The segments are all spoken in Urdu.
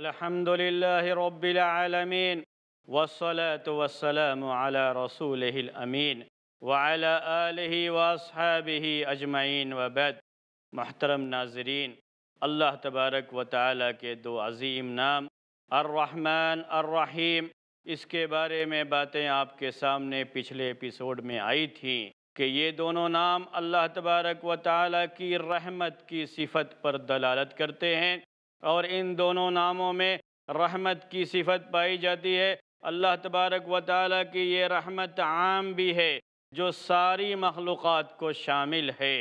الحمد للہ رب والصلاة والسلام على رسوله امین وعلى آلہ واصحابہ اجمعین وبعد محترم ناظرین اللہ تبارک و تعالیٰ کے دو عظیم نام الرحمن الرحیم اس کے بارے میں باتیں آپ کے سامنے پچھلے اپیسوڈ میں آئی تھیں کہ یہ دونوں نام اللہ تبارک و تعالیٰ کی رحمت کی صفت پر دلالت کرتے ہیں اور ان دونوں ناموں میں رحمت کی صفت پائی جاتی ہے اللہ تبارک و تعالیٰ کی یہ رحمت عام بھی ہے جو ساری مخلوقات کو شامل ہے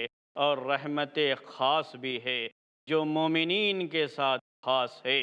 اور رحمت خاص بھی ہے جو مومنین کے ساتھ خاص ہے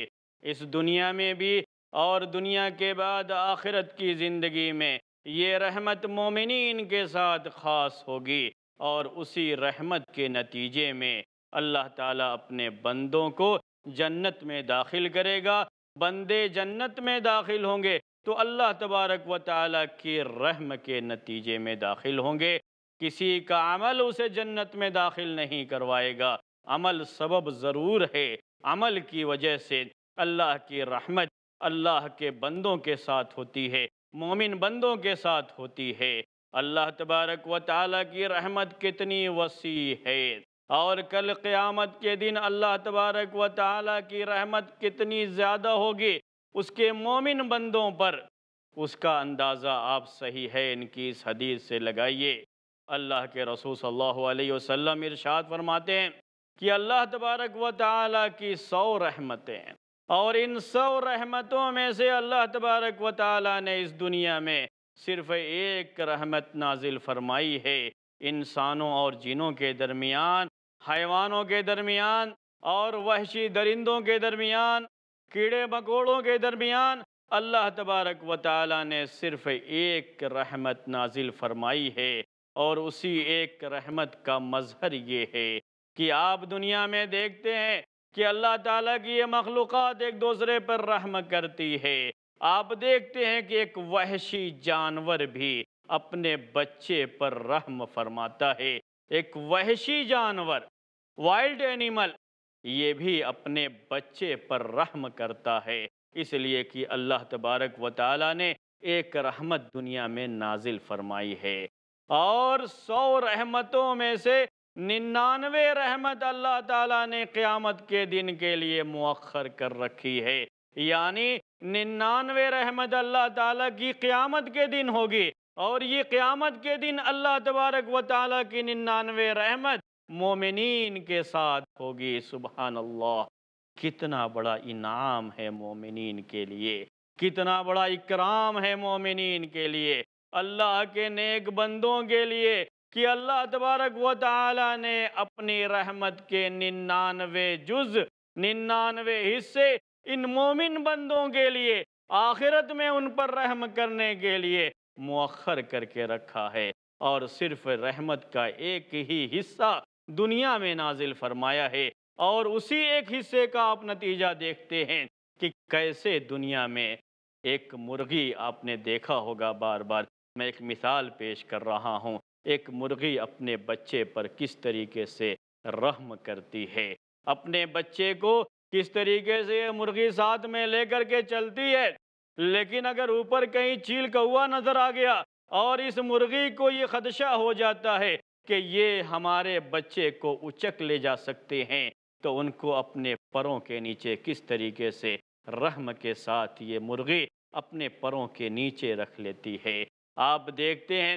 اس دنیا میں بھی اور دنیا کے بعد آخرت کی زندگی میں یہ رحمت مومنین کے ساتھ خاص ہوگی اور اسی رحمت کے نتیجے میں اللہ تعالیٰ اپنے بندوں کو جنت میں داخل کرے گا بندے جنت میں داخل ہوں گے تو اللہ تبارک و تعالیٰ کی رحم کے نتیجے میں داخل ہوں گے کسی کا عمل اسے جنت میں داخل نہیں کروائے گا عمل سبب ضرور ہے عمل کی وجہ سے اللہ کی رحمت اللہ کے بندوں کے ساتھ ہوتی ہے مومن بندوں کے ساتھ ہوتی ہے اللہ تبارک و تعالیٰ کی رحمت کتنی وسیع ہے اور کل قیامت کے دن اللہ تبارک و تعالیٰ کی رحمت کتنی زیادہ ہوگی اس کے مومن بندوں پر اس کا اندازہ آپ صحیح ہے ان کی اس حدیث سے لگائیے اللہ کے رسول صلی اللہ علیہ وسلم ارشاد فرماتے ہیں کہ اللہ تبارک و تعالیٰ کی سو رحمتیں اور ان سو رحمتوں میں سے اللہ تبارک و تعالیٰ نے اس دنیا میں صرف ایک رحمت نازل فرمائی ہے انسانوں اور جنوں کے درمیان حیوانوں کے درمیان اور وحشی درندوں کے درمیان کیڑے مکوڑوں کے درمیان اللہ تبارک و تعالی نے صرف ایک رحمت نازل فرمائی ہے اور اسی ایک رحمت کا مظہر یہ ہے کہ آپ دنیا میں دیکھتے ہیں کہ اللہ تعالیٰ کی یہ مخلوقات ایک دوسرے پر رحم کرتی ہے آپ دیکھتے ہیں کہ ایک وحشی جانور بھی اپنے بچے پر رحم فرماتا ہے ایک وحشی جانور وائلڈ اینیمل یہ بھی اپنے بچے پر رحم کرتا ہے اس لیے کہ اللہ تبارک و تعالی نے ایک رحمت دنیا میں نازل فرمائی ہے اور سو رحمتوں میں سے ننانوے رحمت اللہ تعالیٰ نے قیامت کے دن کے لیے مؤخر کر رکھی ہے یعنی ننانوے رحمت اللہ تعالیٰ کی قیامت کے دن ہوگی اور یہ قیامت کے دن اللہ تبارک و تعالیٰ کی ننانوے رحمت مومنین کے ساتھ ہوگی سبحان اللہ کتنا بڑا انعام ہے مومنین کے لیے کتنا بڑا اکرام ہے مومنین کے لیے اللہ کے نیک بندوں کے لیے کہ اللہ تبارک و تعالی نے اپنی رحمت کے ننانوے جز ننانوے حصے ان مومن بندوں کے لیے آخرت میں ان پر رحم کرنے کے لیے مؤخر کر کے رکھا ہے اور صرف رحمت کا ایک ہی حصہ دنیا میں نازل فرمایا ہے اور اسی ایک حصے کا آپ نتیجہ دیکھتے ہیں کہ کیسے دنیا میں ایک مرغی آپ نے دیکھا ہوگا بار بار میں ایک مثال پیش کر رہا ہوں ایک مرغی اپنے بچے پر کس طریقے سے رحم کرتی ہے اپنے بچے کو کس طریقے سے یہ مرغی ساتھ میں لے کر کے چلتی ہے لیکن اگر اوپر کہیں چیل کا ہوا نظر آ گیا اور اس مرغی کو یہ خدشہ ہو جاتا ہے کہ یہ ہمارے بچے کو اچک لے جا سکتے ہیں تو ان کو اپنے پروں کے نیچے کس طریقے سے رحم کے ساتھ یہ مرغی اپنے پروں کے نیچے رکھ لیتی ہے آپ دیکھتے ہیں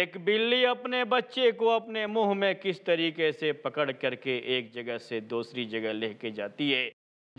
ایک بلی اپنے بچے کو اپنے منہ میں کس طریقے سے پکڑ کر کے ایک جگہ سے دوسری جگہ لے کے جاتی ہے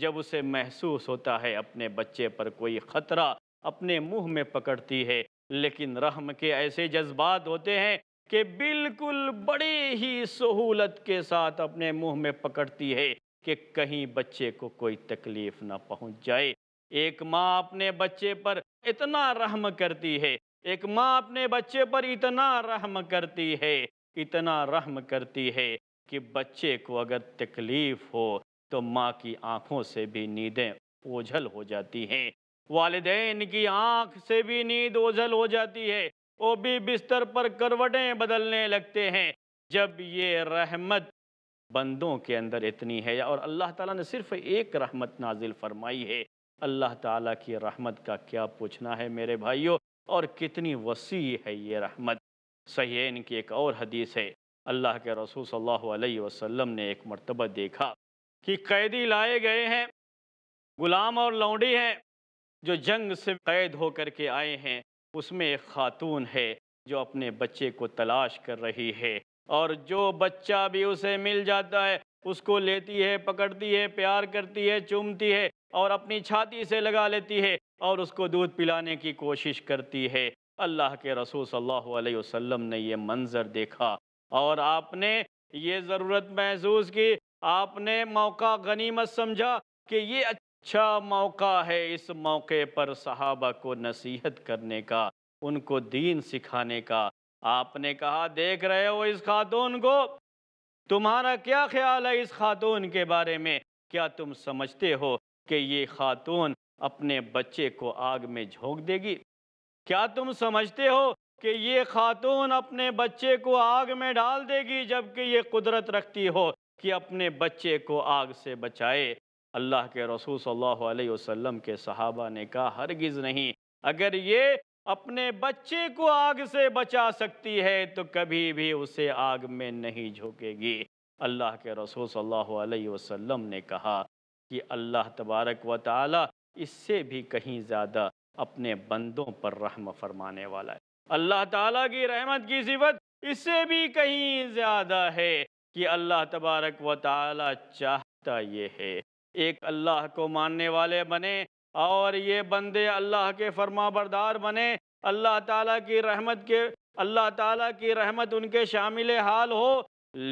جب اسے محسوس ہوتا ہے اپنے بچے پر کوئی خطرہ اپنے منہ میں پکڑتی ہے لیکن رحم کے ایسے جذبات ہوتے ہیں کہ بالکل بڑی ہی سہولت کے ساتھ اپنے منہ میں پکڑتی ہے کہ کہیں بچے کو کوئی تکلیف نہ پہنچ جائے ایک ماں اپنے بچے پر اتنا رحم کرتی ہے ایک ماں اپنے بچے پر اتنا رحم کرتی ہے اتنا رحم کرتی ہے کہ بچے کو اگر تکلیف ہو تو ماں کی آنکھوں سے بھی نیندیں اوجھل ہو جاتی ہیں والدین کی آنکھ سے بھی نیند اوجھل ہو جاتی ہے وہ بھی بستر پر کروٹیں بدلنے لگتے ہیں جب یہ رحمت بندوں کے اندر اتنی ہے اور اللہ تعالیٰ نے صرف ایک رحمت نازل فرمائی ہے اللہ تعالیٰ کی رحمت کا کیا پوچھنا ہے میرے بھائیوں اور کتنی وسیع ہے یہ رحمت ان کی ایک اور حدیث ہے اللہ کے رسول صلی اللہ علیہ وسلم نے ایک مرتبہ دیکھا کہ قیدی لائے گئے ہیں غلام اور لونڈی ہیں جو جنگ سے قید ہو کر کے آئے ہیں اس میں ایک خاتون ہے جو اپنے بچے کو تلاش کر رہی ہے اور جو بچہ بھی اسے مل جاتا ہے اس کو لیتی ہے پکڑتی ہے پیار کرتی ہے چومتی ہے اور اپنی چھاتی سے لگا لیتی ہے اور اس کو دودھ پلانے کی کوشش کرتی ہے اللہ کے رسول صلی اللہ علیہ وسلم نے یہ منظر دیکھا اور آپ نے یہ ضرورت محسوس کی آپ نے موقع غنیمت سمجھا کہ یہ اچھا موقع ہے اس موقع پر صحابہ کو نصیحت کرنے کا ان کو دین سکھانے کا آپ نے کہا دیکھ رہے ہو اس خاتون کو تمہارا کیا خیال ہے اس خاتون کے بارے میں کیا تم سمجھتے ہو کہ یہ خاتون اپنے بچے کو آگ میں جھونک دے گی کیا تم سمجھتے ہو کہ یہ خاتون اپنے بچے کو آگ میں ڈال دے گی جبکہ یہ قدرت رکھتی ہو کہ اپنے بچے کو آگ سے بچائے اللہ کے رسول صلی اللہ علیہ وسلم کے صحابہ نے کہا ہرگز نہیں اگر یہ اپنے بچے کو آگ سے بچا سکتی ہے تو کبھی بھی اسے آگ میں نہیں جھوکے گی اللہ کے رسول صلی اللہ علیہ وسلم نے کہا کہ اللہ تبارک و تعالی اس سے بھی کہیں زیادہ اپنے بندوں پر رحم فرمانے والا ہے اللہ تعالیٰ کی رحمت کی صفت اس سے بھی کہیں زیادہ ہے کہ اللہ تبارک و تعالی چاہتا یہ ہے ایک اللہ کو ماننے والے بنے اور یہ بندے اللہ کے فرما بردار بنے اللہ تعالیٰ کی رحمت کے اللہ تعالیٰ کی رحمت ان کے شامل حال ہو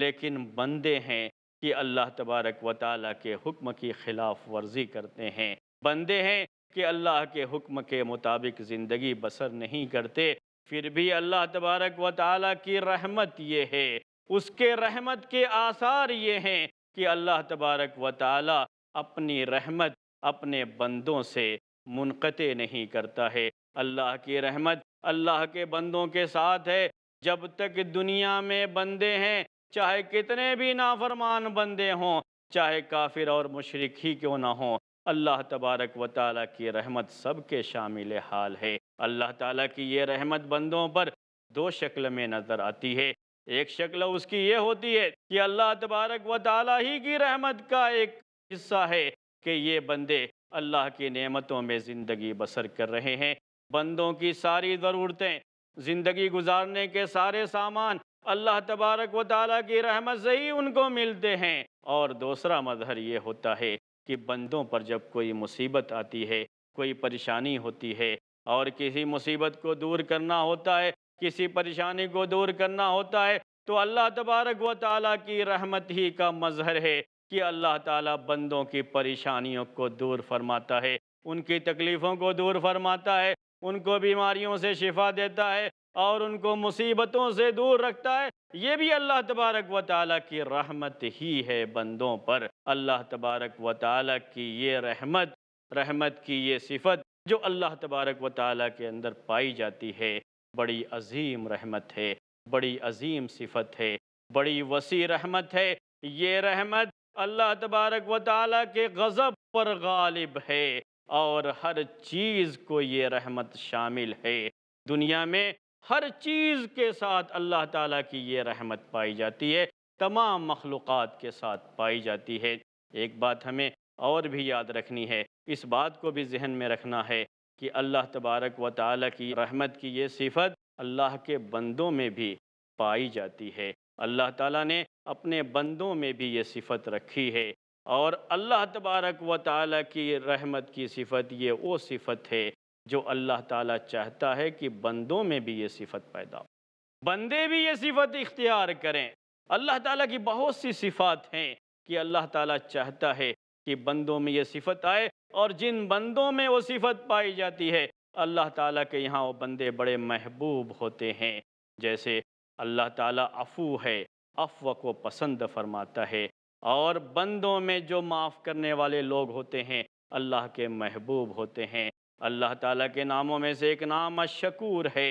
لیکن بندے ہیں کہ اللہ تبارک و تعالیٰ کے حکم کی خلاف ورزی کرتے ہیں بندے ہیں کہ اللہ کے حکم کے مطابق زندگی بسر نہیں کرتے پھر بھی اللہ تبارک و تعالیٰ کی رحمت یہ ہے اس کے رحمت کے آثار یہ ہیں کہ اللہ تبارک و تعالیٰ اپنی رحمت اپنے بندوں سے منقطع نہیں کرتا ہے اللہ کی رحمت اللہ کے بندوں کے ساتھ ہے جب تک دنیا میں بندے ہیں چاہے کتنے بھی نافرمان بندے ہوں چاہے کافر اور مشرق ہی کیوں نہ ہوں اللہ تبارک و تعالیٰ کی رحمت سب کے شامل حال ہے اللہ تعالیٰ کی یہ رحمت بندوں پر دو شکل میں نظر آتی ہے ایک شکل اس کی یہ ہوتی ہے کہ اللہ تبارک و تعالیٰ ہی کی رحمت کا ایک حصہ ہے کہ یہ بندے اللہ کی نعمتوں میں زندگی بسر کر رہے ہیں بندوں کی ساری ضرورتیں زندگی گزارنے کے سارے سامان اللہ تبارک و تعالیٰ کی رحمت سے ہی ان کو ملتے ہیں اور دوسرا مظہر یہ ہوتا ہے کہ بندوں پر جب کوئی مصیبت آتی ہے کوئی پریشانی ہوتی ہے اور کسی مصیبت کو دور کرنا ہوتا ہے کسی پریشانی کو دور کرنا ہوتا ہے تو اللہ تبارک و تعالیٰ کی رحمت ہی کا مظہر ہے کہ اللہ تعالیٰ بندوں کی پریشانیوں کو دور فرماتا ہے ان کی تکلیفوں کو دور فرماتا ہے ان کو بیماریوں سے شفا دیتا ہے اور ان کو مصیبتوں سے دور رکھتا ہے یہ بھی اللہ تبارک و تعالیٰ کی رحمت ہی ہے بندوں پر اللہ تبارک و تعالیٰ کی یہ رحمت رحمت کی یہ صفت جو اللہ تبارک و تعالیٰ کے اندر پائی جاتی ہے بڑی عظیم رحمت ہے بڑی عظیم صفت ہے بڑی وسیع رحمت ہے یہ رحمت اللہ تبارک و تعالیٰ کے غضب پر غالب ہے اور ہر چیز کو یہ رحمت شامل ہے دنیا میں ہر چیز کے ساتھ اللہ تعالیٰ کی یہ رحمت پائی جاتی ہے تمام مخلوقات کے ساتھ پائی جاتی ہے ایک بات ہمیں اور بھی یاد رکھنی ہے اس بات کو بھی ذہن میں رکھنا ہے کہ اللہ تبارک و تعالیٰ کی رحمت کی یہ صفت اللہ کے بندوں میں بھی پائی جاتی ہے اللہ تعالیٰ نے اپنے بندوں میں بھی یہ صفت رکھی ہے اور اللہ تبارک و تعالیٰ کی رحمت کی صفت یہ وہ صفت ہے جو اللہ تعالیٰ چاہتا ہے کہ بندوں میں بھی یہ صفت پیدا ہو بندے بھی یہ صفت اختیار کریں اللہ تعالیٰ کی بہت سی صفات ہیں کہ اللہ تعالیٰ چاہتا ہے کہ بندوں میں یہ صفت آئے اور جن بندوں میں وہ صفت پائی جاتی ہے اللہ تعالیٰ کے یہاں وہ بندے بڑے محبوب ہوتے ہیں جیسے اللہ تعالیٰ افو ہے عفو کو پسند فرماتا ہے اور بندوں میں جو معاف کرنے والے لوگ ہوتے ہیں اللہ کے محبوب ہوتے ہیں اللہ تعالیٰ کے ناموں میں سے ایک نام شکور ہے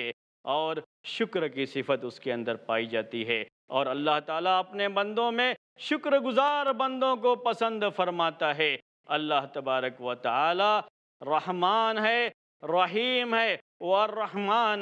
اور شکر کی صفت اس کے اندر پائی جاتی ہے اور اللہ تعالیٰ اپنے بندوں میں شکر گزار بندوں کو پسند فرماتا ہے اللہ تبارک و تعالیٰ رحمان ہے رحیم ہے وہ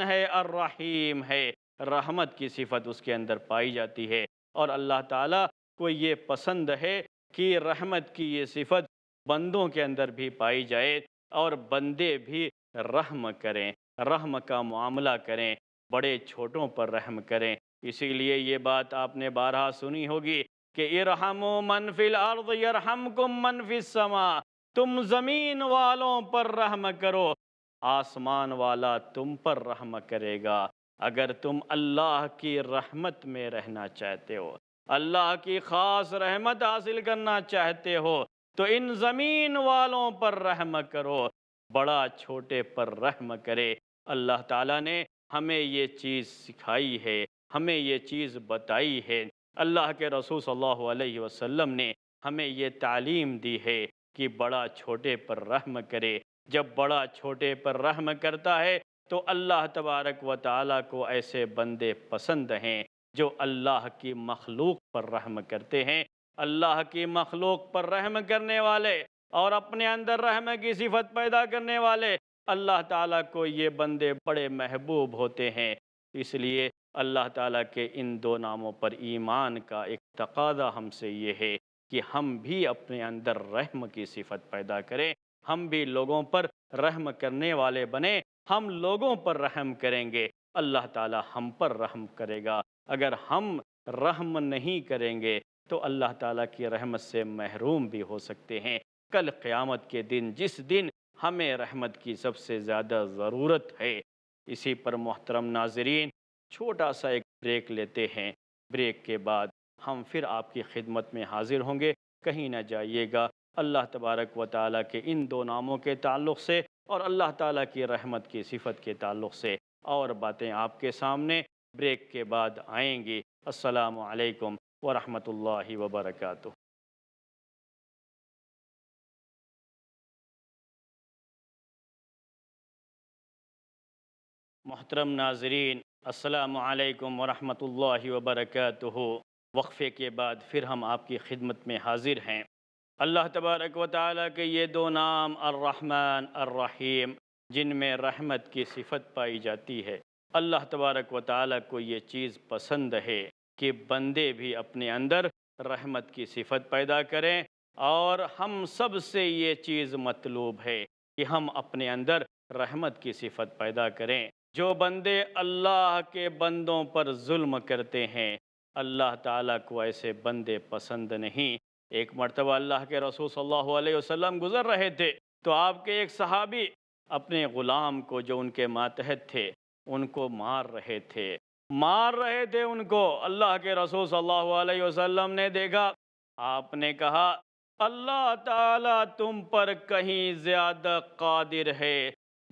ہے الرحیم ہے رحمت کی صفت اس کے اندر پائی جاتی ہے اور اللہ تعالیٰ کو یہ پسند ہے کہ رحمت کی یہ صفت بندوں کے اندر بھی پائی جائے اور بندے بھی رحم کریں رحم کا معاملہ کریں بڑے چھوٹوں پر رحم کریں اسی لیے یہ بات آپ نے بارہا سنی ہوگی کہ ارحم من فی الارض یرحمکم من فی السما تم زمین والوں پر رحم کرو آسمان والا تم پر رحم کرے گا اگر تم اللہ کی رحمت میں رہنا چاہتے ہو اللہ کی خاص رحمت حاصل کرنا چاہتے ہو تو ان زمین والوں پر رحم کرو بڑا چھوٹے پر رحم کرے اللہ تعالیٰ نے ہمیں یہ چیز سکھائی ہے ہمیں یہ چیز بتائی ہے اللہ کے رسول صلی اللہ علیہ وسلم نے ہمیں یہ تعلیم دی ہے کہ بڑا چھوٹے پر رحم کرے جب بڑا چھوٹے پر رحم کرتا ہے تو اللہ تبارک و تعالیٰ کو ایسے بندے پسند ہیں جو اللہ کی مخلوق پر رحم کرتے ہیں اللہ کی مخلوق پر رحم کرنے والے اور اپنے اندر رحم کی صفت پیدا کرنے والے اللہ تعالیٰ کو یہ بندے بڑے محبوب ہوتے ہیں اس لیے اللہ تعالیٰ کے ان دو ناموں پر ایمان کا ایک تقاضہ ہم سے یہ ہے کہ ہم بھی اپنے اندر رحم کی صفت پیدا کریں ہم بھی لوگوں پر رحم کرنے والے بنیں ہم لوگوں پر رحم کریں گے اللہ تعالیٰ ہم پر رحم کرے گا اگر ہم رحم نہیں کریں گے تو اللہ تعالیٰ کی رحمت سے محروم بھی ہو سکتے ہیں کل قیامت کے دن جس دن ہمیں رحمت کی سب سے زیادہ ضرورت ہے اسی پر محترم ناظرین چھوٹا سا ایک بریک لیتے ہیں بریک کے بعد ہم پھر آپ کی خدمت میں حاضر ہوں گے کہیں نہ جائیے گا اللہ تبارک و تعالیٰ کے ان دو ناموں کے تعلق سے اور اللہ تعالیٰ کی رحمت کی صفت کے تعلق سے اور باتیں آپ کے سامنے بریک کے بعد آئیں گی السلام علیکم ورحمۃ اللہ وبرکاتہ محترم ناظرین السلام علیکم ورحمۃ اللہ وبرکاتہ وقفے کے بعد پھر ہم آپ کی خدمت میں حاضر ہیں اللہ تبارک و تعالیٰ کے یہ دو نام الرحمن الرحیم جن میں رحمت کی صفت پائی جاتی ہے اللہ تبارک و تعالیٰ کو یہ چیز پسند ہے کہ بندے بھی اپنے اندر رحمت کی صفت پیدا کریں اور ہم سب سے یہ چیز مطلوب ہے کہ ہم اپنے اندر رحمت کی صفت پیدا کریں جو بندے اللہ کے بندوں پر ظلم کرتے ہیں اللہ تعالیٰ کو ایسے بندے پسند نہیں ایک مرتبہ اللہ کے رسول صلی اللہ علیہ وسلم گزر رہے تھے تو آپ کے ایک صحابی اپنے غلام کو جو ان کے ماتحت تھے ان کو مار رہے تھے مار رہے تھے ان کو اللہ کے رسول صلی اللہ علیہ وسلم نے دیکھا آپ نے کہا اللہ تعالیٰ تم پر کہیں زیادہ قادر ہے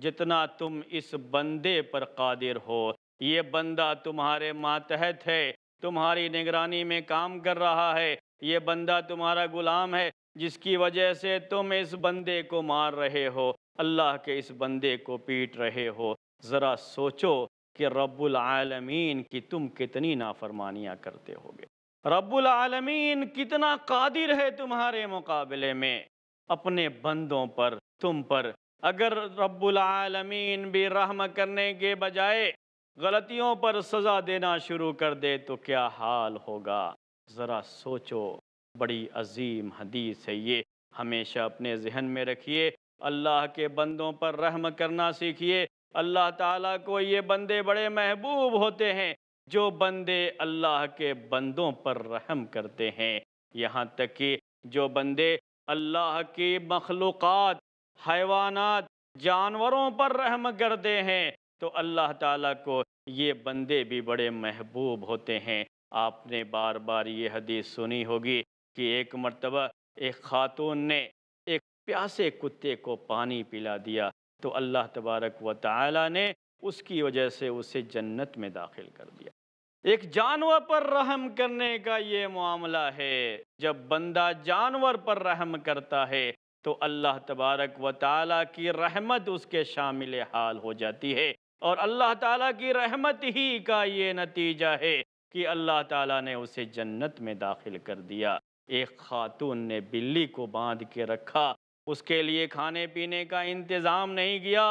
جتنا تم اس بندے پر قادر ہو یہ بندہ تمہارے ماتحت ہے تمہاری نگرانی میں کام کر رہا ہے یہ بندہ تمہارا غلام ہے جس کی وجہ سے تم اس بندے کو مار رہے ہو اللہ کے اس بندے کو پیٹ رہے ہو ذرا سوچو کہ رب العالمین کی تم کتنی نافرمانیاں کرتے ہوگے رب العالمین کتنا قادر ہے تمہارے مقابلے میں اپنے بندوں پر تم پر اگر رب العالمین بھی رحم کرنے کے بجائے غلطیوں پر سزا دینا شروع کر دے تو کیا حال ہوگا ذرا سوچو بڑی عظیم حدیث ہے یہ ہمیشہ اپنے ذہن میں رکھیے اللہ کے بندوں پر رحم کرنا سیکھیے اللہ تعالیٰ کو یہ بندے بڑے محبوب ہوتے ہیں جو بندے اللہ کے بندوں پر رحم کرتے ہیں یہاں تک کہ جو بندے اللہ کی مخلوقات حیوانات جانوروں پر رحم کرتے ہیں تو اللہ تعالیٰ کو یہ بندے بھی بڑے محبوب ہوتے ہیں آپ نے بار بار یہ حدیث سنی ہوگی کہ ایک مرتبہ ایک خاتون نے ایک پیاسے کتے کو پانی پلا دیا تو اللہ تبارک و تعالی نے اس کی وجہ سے اسے جنت میں داخل کر دیا ایک جانور پر رحم کرنے کا یہ معاملہ ہے جب بندہ جانور پر رحم کرتا ہے تو اللہ تبارک و تعالیٰ کی رحمت اس کے شامل حال ہو جاتی ہے اور اللہ تعالیٰ کی رحمت ہی کا یہ نتیجہ ہے کہ اللہ تعالیٰ نے اسے جنت میں داخل کر دیا ایک خاتون نے بلی کو باندھ کے رکھا اس کے لیے کھانے پینے کا انتظام نہیں کیا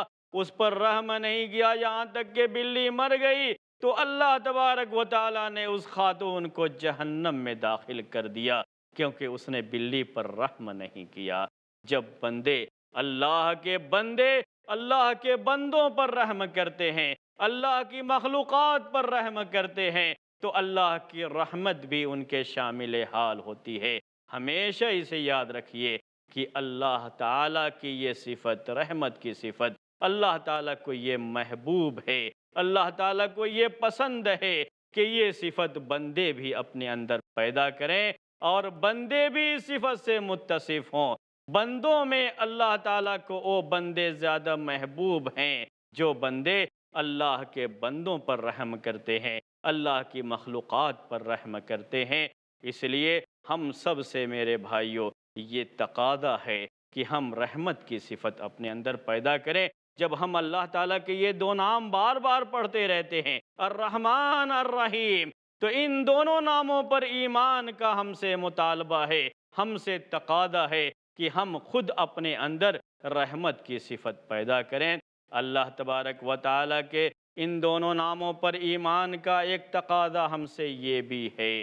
اس پر رحم نہیں کیا یہاں تک کہ بلی مر گئی تو اللہ تبارک و تعالیٰ نے اس خاتون کو جہنم میں داخل کر دیا کیونکہ اس نے بلی پر رحم نہیں کیا جب بندے اللہ کے بندے اللہ کے بندوں پر رحم کرتے ہیں اللہ کی مخلوقات پر رحم کرتے ہیں تو اللہ کی رحمت بھی ان کے شامل حال ہوتی ہے ہمیشہ اسے یاد رکھیے کہ اللہ تعالیٰ کی یہ صفت رحمت کی صفت اللہ تعالیٰ کو یہ محبوب ہے اللہ تعالیٰ کو یہ پسند ہے کہ یہ صفت بندے بھی اپنے اندر پیدا کریں اور بندے بھی صفت سے متصف ہوں بندوں میں اللہ تعالیٰ کو وہ بندے زیادہ محبوب ہیں جو بندے اللہ کے بندوں پر رحم کرتے ہیں اللہ کی مخلوقات پر رحم کرتے ہیں اس لیے ہم سب سے میرے بھائیوں یہ تقادہ ہے کہ ہم رحمت کی صفت اپنے اندر پیدا کریں جب ہم اللہ تعالیٰ کے یہ دو نام بار بار پڑھتے رہتے ہیں الرحمن الرحیم تو ان دونوں ناموں پر ایمان کا ہم سے مطالبہ ہے ہم سے تقادہ ہے کہ ہم خود اپنے اندر رحمت کی صفت پیدا کریں اللہ تبارک و تعالیٰ کے ان دونوں ناموں پر ایمان کا ایک تقاضہ ہم سے یہ بھی ہے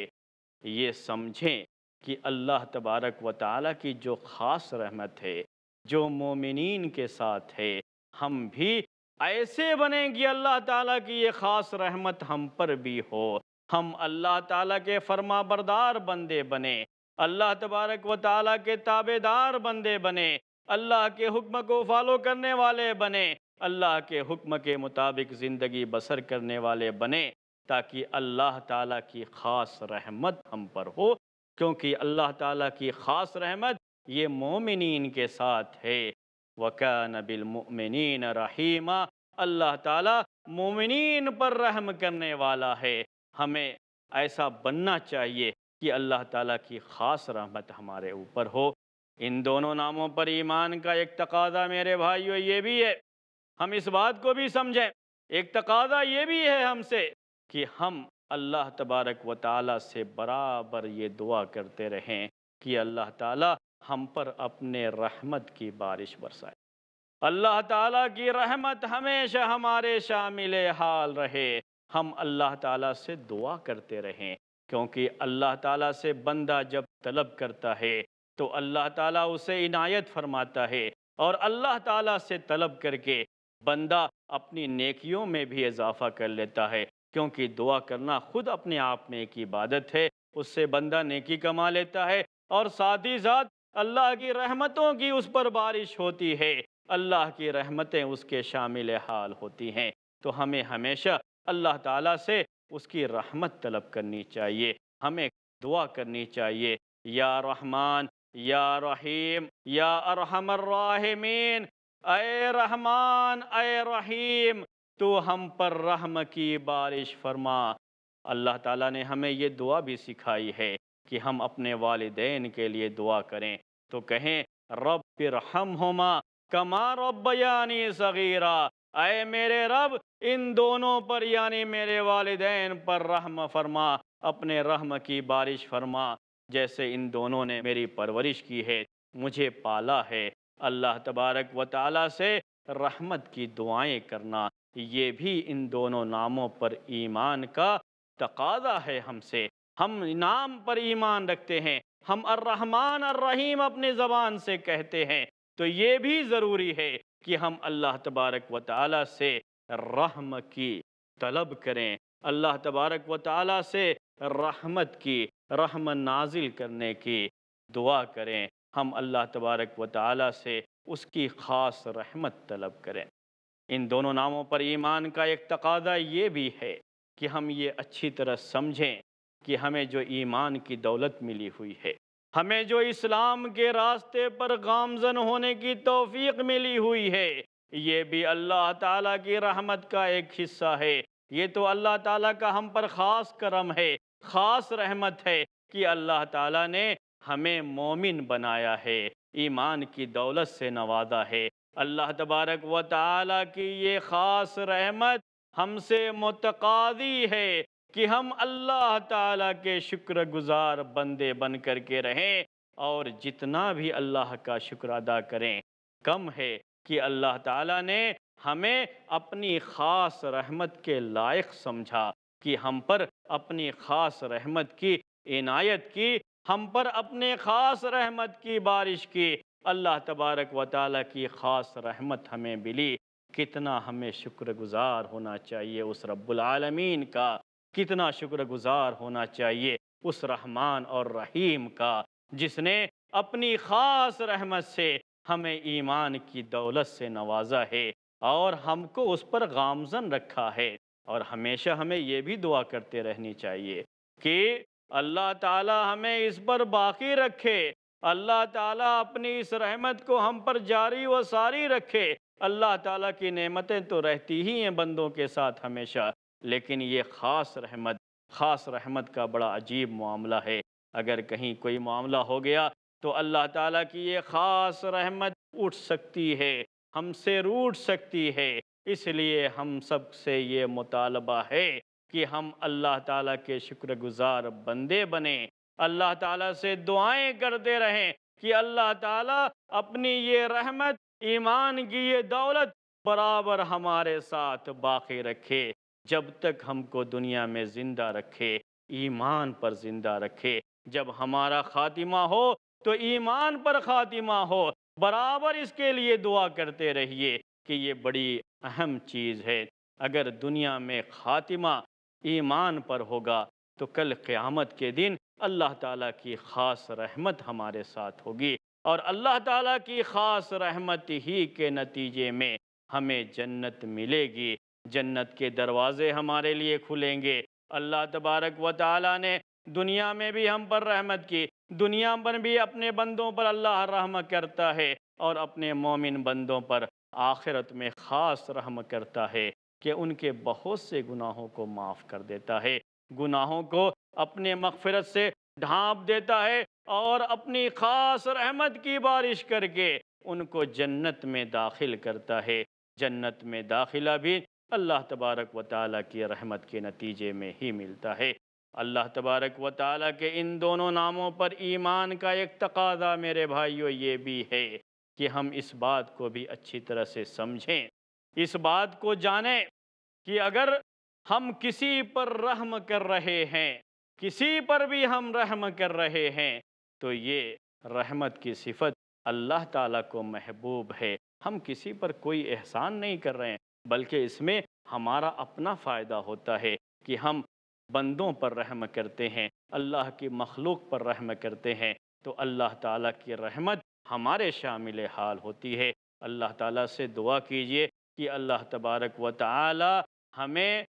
یہ سمجھیں کہ اللہ تبارک و تعالیٰ کی جو خاص رحمت ہے جو مومنین کے ساتھ ہے ہم بھی ایسے بنیں گے اللہ تعالیٰ کی یہ خاص رحمت ہم پر بھی ہو ہم اللہ تعالیٰ کے فرما بردار بندے بنیں اللہ تبارک و تعالیٰ کے تابدار دار بندے بنے اللہ کے حکم کو فالو کرنے والے بنے اللہ کے حکم کے مطابق زندگی بسر کرنے والے بنے تاکہ اللہ تعالیٰ کی خاص رحمت ہم پر ہو کیونکہ اللہ تعالیٰ کی خاص رحمت یہ مومنین کے ساتھ ہے وَكَانَ بِالْمُؤْمِنِينَ رَحِيمًا اللہ تعالیٰ مومنین پر رحم کرنے والا ہے ہمیں ایسا بننا چاہیے کہ اللہ تعالیٰ کی خاص رحمت ہمارے اوپر ہو ان دونوں ناموں پر ایمان کا ایک تقاضہ میرے بھائیو یہ بھی ہے ہم اس بات کو بھی سمجھیں ایک تقاضہ یہ بھی ہے ہم سے کہ ہم اللہ تبارک و تعالیٰ سے برابر یہ دعا کرتے رہیں کہ اللہ تعالیٰ ہم پر اپنے رحمت کی بارش برسائے اللہ تعالیٰ کی رحمت ہمیشہ ہمارے شامل حال رہے ہم اللہ تعالیٰ سے دعا کرتے رہیں کیونکہ اللہ تعالیٰ سے بندہ جب طلب کرتا ہے تو اللہ تعالیٰ اسے عنایت فرماتا ہے اور اللہ تعالیٰ سے طلب کر کے بندہ اپنی نیکیوں میں بھی اضافہ کر لیتا ہے کیونکہ دعا کرنا خود اپنے آپ میں ایک عبادت ہے اس سے بندہ نیکی کما لیتا ہے اور ساتھ ہی ساتھ اللہ کی رحمتوں کی اس پر بارش ہوتی ہے اللہ کی رحمتیں اس کے شامل حال ہوتی ہیں تو ہمیں ہمیشہ اللہ تعالیٰ سے اس کی رحمت طلب کرنی چاہیے ہمیں دعا کرنی چاہیے یا رحمان یا رحیم یا ارحم الراحمین اے رحمان اے رحیم تو ہم پر رحم کی بارش فرما اللہ تعالیٰ نے ہمیں یہ دعا بھی سکھائی ہے کہ ہم اپنے والدین کے لیے دعا کریں تو کہیں رب پر رحم ہوما کما رب یعنی صغیرہ اے میرے رب ان دونوں پر یعنی میرے والدین پر رحم فرما اپنے رحم کی بارش فرما جیسے ان دونوں نے میری پرورش کی ہے مجھے پالا ہے اللہ تبارک و تعالی سے رحمت کی دعائیں کرنا یہ بھی ان دونوں ناموں پر ایمان کا تقاضا ہے ہم سے ہم نام پر ایمان رکھتے ہیں ہم الرحمن الرحیم اپنے زبان سے کہتے ہیں تو یہ بھی ضروری ہے کہ ہم اللہ تبارک و تعالی سے رحم کی طلب کریں اللہ تبارک و تعالی سے رحمت کی رحم نازل کرنے کی دعا کریں ہم اللہ تبارک و تعالی سے اس کی خاص رحمت طلب کریں ان دونوں ناموں پر ایمان کا ایک تقاضہ یہ بھی ہے کہ ہم یہ اچھی طرح سمجھیں کہ ہمیں جو ایمان کی دولت ملی ہوئی ہے ہمیں جو اسلام کے راستے پر گامزن ہونے کی توفیق ملی ہوئی ہے یہ بھی اللہ تعالیٰ کی رحمت کا ایک حصہ ہے یہ تو اللہ تعالیٰ کا ہم پر خاص کرم ہے خاص رحمت ہے کہ اللہ تعالیٰ نے ہمیں مومن بنایا ہے ایمان کی دولت سے نوازا ہے اللہ تبارک و تعالی کی یہ خاص رحمت ہم سے متقاضی ہے کہ ہم اللہ تعالیٰ کے شکر گزار بندے بن کر کے رہیں اور جتنا بھی اللہ کا شکر ادا کریں کم ہے کہ اللہ تعالیٰ نے ہمیں اپنی خاص رحمت کے لائق سمجھا کہ ہم پر اپنی خاص رحمت کی عنایت کی ہم پر اپنے خاص رحمت کی بارش کی اللہ تبارک و تعالیٰ کی خاص رحمت ہمیں ملی کتنا ہمیں شکر گزار ہونا چاہیے اس رب العالمین کا کتنا شکر گزار ہونا چاہیے اس رحمان اور رحیم کا جس نے اپنی خاص رحمت سے ہمیں ایمان کی دولت سے نوازا ہے اور ہم کو اس پر غامزن رکھا ہے اور ہمیشہ ہمیں یہ بھی دعا کرتے رہنی چاہیے کہ اللہ تعالیٰ ہمیں اس پر باقی رکھے اللہ تعالیٰ اپنی اس رحمت کو ہم پر جاری و ساری رکھے اللہ تعالیٰ کی نعمتیں تو رہتی ہی ہیں بندوں کے ساتھ ہمیشہ لیکن یہ خاص رحمت خاص رحمت کا بڑا عجیب معاملہ ہے اگر کہیں کوئی معاملہ ہو گیا تو اللہ تعالیٰ کی یہ خاص رحمت اٹھ سکتی ہے ہم سے روٹ سکتی ہے اس لیے ہم سب سے یہ مطالبہ ہے کہ ہم اللہ تعالیٰ کے شکر گزار بندے بنیں اللہ تعالیٰ سے دعائیں کرتے رہیں کہ اللہ تعالیٰ اپنی یہ رحمت ایمان کی یہ دولت برابر ہمارے ساتھ باقی رکھے جب تک ہم کو دنیا میں زندہ رکھے ایمان پر زندہ رکھے جب ہمارا خاتمہ ہو تو ایمان پر خاتمہ ہو برابر اس کے لیے دعا کرتے رہیے کہ یہ بڑی اہم چیز ہے اگر دنیا میں خاتمہ ایمان پر ہوگا تو کل قیامت کے دن اللہ تعالیٰ کی خاص رحمت ہمارے ساتھ ہوگی اور اللہ تعالیٰ کی خاص رحمت ہی کے نتیجے میں ہمیں جنت ملے گی جنت کے دروازے ہمارے لیے کھلیں گے اللہ تبارک و تعالیٰ نے دنیا میں بھی ہم پر رحمت کی دنیا پر بھی اپنے بندوں پر اللہ رحم کرتا ہے اور اپنے مومن بندوں پر آخرت میں خاص رحم کرتا ہے کہ ان کے بہت سے گناہوں کو معاف کر دیتا ہے گناہوں کو اپنے مغفرت سے ڈھانپ دیتا ہے اور اپنی خاص رحمت کی بارش کر کے ان کو جنت میں داخل کرتا ہے جنت میں داخلہ بھی اللہ تبارک و تعالیٰ کی رحمت کے نتیجے میں ہی ملتا ہے اللہ تبارک و تعالیٰ کے ان دونوں ناموں پر ایمان کا ایک تقاضہ میرے بھائیو یہ بھی ہے کہ ہم اس بات کو بھی اچھی طرح سے سمجھیں اس بات کو جانیں کہ اگر ہم کسی پر رحم کر رہے ہیں کسی پر بھی ہم رحم کر رہے ہیں تو یہ رحمت کی صفت اللہ تعالیٰ کو محبوب ہے ہم کسی پر کوئی احسان نہیں کر رہے ہیں بلکہ اس میں ہمارا اپنا فائدہ ہوتا ہے کہ ہم بندوں پر رحم کرتے ہیں اللہ کی مخلوق پر رحم کرتے ہیں تو اللہ تعالیٰ کی رحمت ہمارے شامل حال ہوتی ہے اللہ تعالیٰ سے دعا کیجئے کہ اللہ تبارک و تعالی ہمیں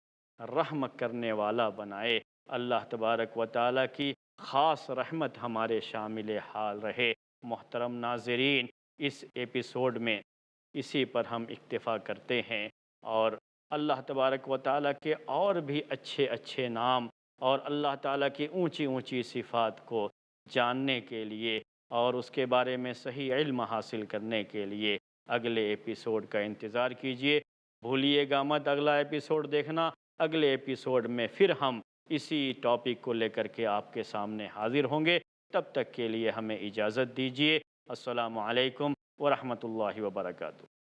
رحم کرنے والا بنائے اللہ تبارک و تعالی کی خاص رحمت ہمارے شامل حال رہے محترم ناظرین اس ایپیسوڈ میں اسی پر ہم اکتفا کرتے ہیں اور اللہ تبارک و تعالیٰ کے اور بھی اچھے اچھے نام اور اللہ تعالیٰ کی اونچی اونچی صفات کو جاننے کے لیے اور اس کے بارے میں صحیح علم حاصل کرنے کے لیے اگلے ایپیسوڈ کا انتظار کیجیے بھولیے گا مت اگلا ایپیسوڈ دیکھنا اگلے ایپیسوڈ میں پھر ہم اسی ٹاپک کو لے کر کے آپ کے سامنے حاضر ہوں گے تب تک کے لیے ہمیں اجازت دیجیے السلام علیکم ورحمۃ اللہ وبرکاتہ